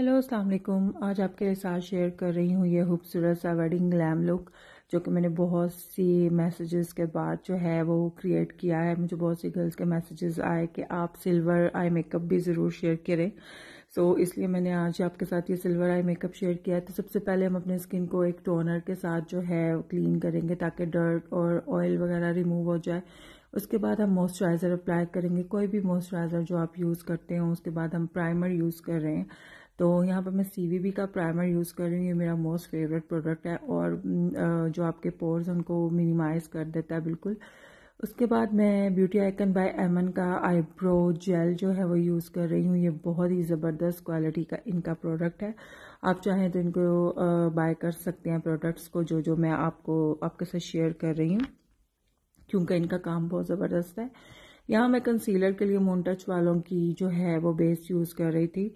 hello अस्सलाम वालेकुम आज आपके साथ शेयर कर रही हूँ ये खूबसूरत सा वेडिंग ग्लैम लुक जो कि मैंने बहुत सी मैसेजेस के बाद जो है वो क्रिएट किया है मुझे बहुत सी गर्ल्स के मैसेजेस आए कि आप सिल्वर आई मेकअप भी ज़रूर शेयर करें सो so, इसलिए मैंने आज आपके साथ ये सिल्वर आई मेकअप शेयर किया है तो सबसे पहले हम अपने स्किन को एक टोनर के साथ जो है क्लीन करेंगे ताकि डर्ट और ऑयल वगैरह रिमूव हो जाए उसके बाद हम मॉइस्चराइज़र अप्लाई करेंगे कोई भी मॉइस्चराइज़र जो आप यूज़ करते हो उसके बाद हम प्राइमर यूज़ कर रहे हैं तो यहाँ पर मैं सी का प्राइमर यूज़ कर रही हूँ ये मेरा मोस्ट फेवरेट प्रोडक्ट है और mm, जो आपके पोर्स उनको मिनिमाइज़ कर देता है बिल्कुल उसके बाद मैं ब्यूटी आइकन बाय एमन का आईब्रो जेल जो है वो यूज़ कर रही हूँ ये बहुत ही ज़बरदस्त क्वालिटी का इनका प्रोडक्ट है आप चाहें तो इनको बाय कर सकते हैं प्रोडक्ट्स को जो जो मैं आपको आपके साथ शेयर कर रही हूँ क्योंकि इनका काम बहुत ज़बरदस्त है यहाँ मैं कंसीलर के लिए मोन टच वालों की जो है वो बेस यूज़ कर रही थी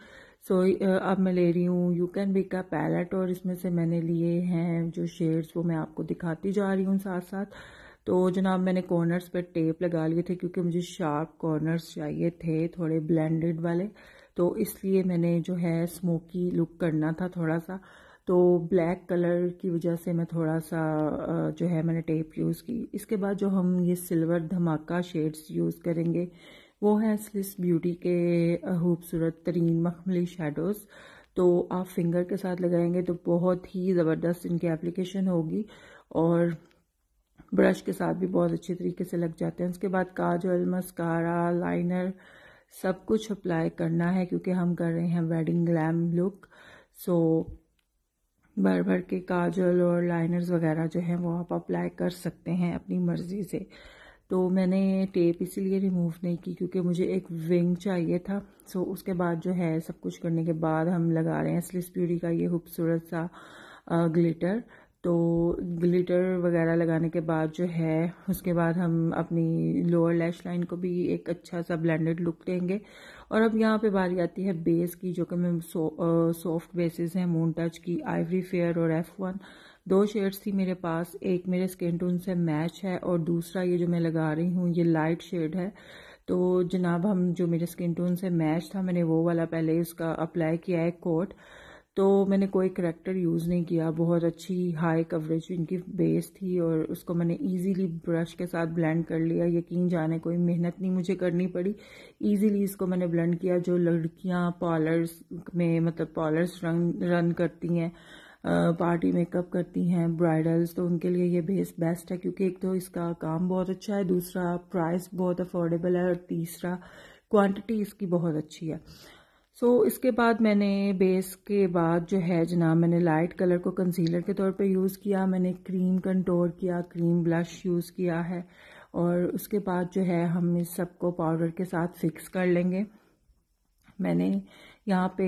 सो so, uh, अब मैं ले रही हूँ यू कैन बिक का पैलेट और इसमें से मैंने लिए हैं जो शेड्स वो मैं आपको दिखाती जा रही हूँ साथ साथ तो जनाब मैंने कॉर्नर्स पर टेप लगा लिए थे क्योंकि मुझे शार्प कॉर्नर्स चाहिए थे थोड़े ब्लेंडेड वाले तो इसलिए मैंने जो है स्मोकी लुक करना था थोड़ा सा तो ब्लैक कलर की वजह से मैं थोड़ा सा uh, जो है मैंने टेप यूज़ की इसके बाद जो हम ये सिल्वर धमाका शेड्स यूज़ करेंगे वो है स्लिस ब्यूटी के खूबसूरत तरीन मखमली शेडोज़ तो आप फिंगर के साथ लगाएंगे तो बहुत ही ज़बरदस्त इनकी एप्लीकेशन होगी और ब्रश के साथ भी बहुत अच्छे तरीके से लग जाते हैं उसके बाद काजल मस्कारा लाइनर सब कुछ अप्लाई करना है क्योंकि हम कर रहे हैं वेडिंग ग्लैम लुक सो भर भर के काजल और लाइनर्स वगैरह जो हैं वो आप अप्लाई कर सकते हैं अपनी मर्ज़ी से तो मैंने टेप इसीलिए रिमूव नहीं की क्योंकि मुझे एक विंग चाहिए था सो उसके बाद जो है सब कुछ करने के बाद हम लगा रहे हैं स्लिस ब्यूटी का ये खूबसूरत सा ग्लिटर तो ग्लिटर वगैरह लगाने के बाद जो है उसके बाद हम अपनी लोअर लैश लाइन को भी एक अच्छा सा ब्लेंडेड लुक देंगे और अब यहाँ पे बारी आती है बेस की जो कि मैं सॉफ्ट बेसिस हैं मून टच की आइवरी फेयर और एफ़ वन दो शेड्स थी मेरे पास एक मेरे स्किन टोन से मैच है और दूसरा ये जो मैं लगा रही हूँ ये लाइट शेड है तो जनाब हम जो मेरे स्किन टोन से मैच था मैंने वो वाला पहले उसका अप्लाई किया है कोट तो मैंने कोई करेक्टर यूज़ नहीं किया बहुत अच्छी हाई कवरेज इनकी बेस थी और उसको मैंने इजीली ब्रश के साथ ब्लेंड कर लिया यकीन जाने कोई मेहनत नहीं मुझे करनी पड़ी इजीली इसको मैंने ब्लेंड किया जो लड़कियां पार्लर्स में मतलब पार्लर्स रन रन करती हैं पार्टी मेकअप करती हैं ब्राइडल्स तो उनके लिए ये बेस बेस्ट है क्योंकि एक तो इसका काम बहुत अच्छा है दूसरा प्राइस बहुत अफोर्डेबल है और तीसरा क्वांटिटी इसकी बहुत अच्छी है सो so, इसके बाद मैंने बेस के बाद जो है जनाब मैंने लाइट कलर को कंसीलर के तौर पे यूज़ किया मैंने क्रीम कंटोर किया क्रीम ब्लश यूज़ किया है और उसके बाद जो है हम इस सबको पाउडर के साथ फिक्स कर लेंगे मैंने यहाँ पे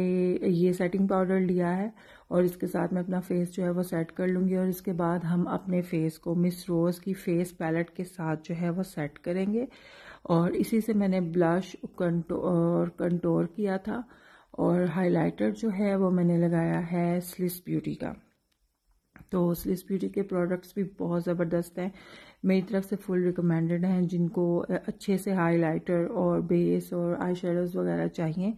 ये सेटिंग पाउडर लिया है और इसके साथ मैं अपना फेस जो है वो सेट कर लूँगी और इसके बाद हम अपने फेस को मिस रोज़ की फेस पैलेट के साथ जो है वो सेट करेंगे और इसी से मैंने ब्लश कंटोर कंटोर किया था और हाइलाइटर जो है वो मैंने लगाया है स्लिस ब्यूटी का तो स्लिस ब्यूटी के प्रोडक्ट्स भी बहुत ज़बरदस्त हैं मेरी तरफ से फुल रिकमेंडेड हैं जिनको अच्छे से हाइलाइटर और बेस और आई वगैरह चाहिए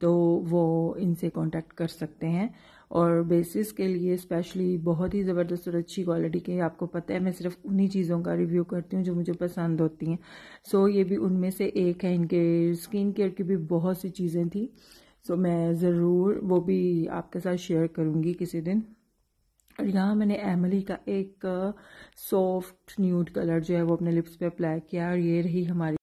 तो वो इनसे कांटेक्ट कर सकते हैं और बेसिस के लिए स्पेशली बहुत ही ज़बरदस्त और अच्छी क्वालिटी के आपको पता है मैं सिर्फ उन्हीं चीज़ों का रिव्यू करती हूँ जो मुझे पसंद होती हैं सो so, ये भी उनमें से एक है इनके स्किन केयर की भी बहुत सी चीज़ें थी सो so, मैं ज़रूर वो भी आपके साथ शेयर करूँगी किसी दिन और यहाँ मैंने एमली का एक सॉफ्ट न्यूड कलर जो है वो अपने लिप्स पे अप्लाई किया और ये रही हमारी